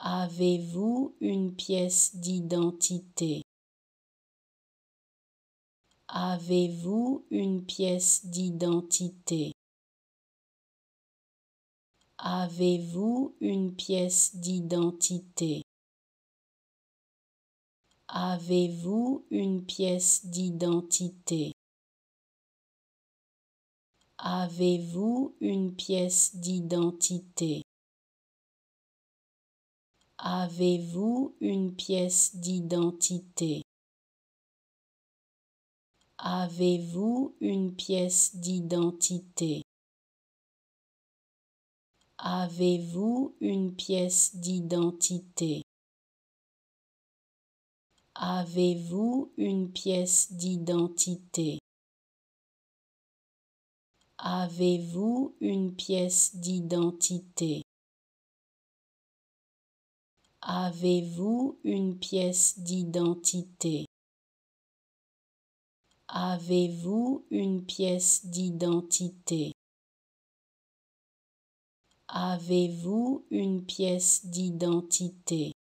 Avez-vous une pièce d'identité Avez-vous une pièce d'identité Avez-vous une pièce d'identité Avez-vous une pièce d'identité Avez-vous une pièce d'identité Avez-vous une pièce d'identité Avez-vous une pièce d'identité Avez-vous une pièce d'identité Avez-vous une pièce d'identité Avez-vous une pièce d'identité Avez-vous une pièce d'identité Avez-vous une pièce d'identité Avez-vous une pièce d'identité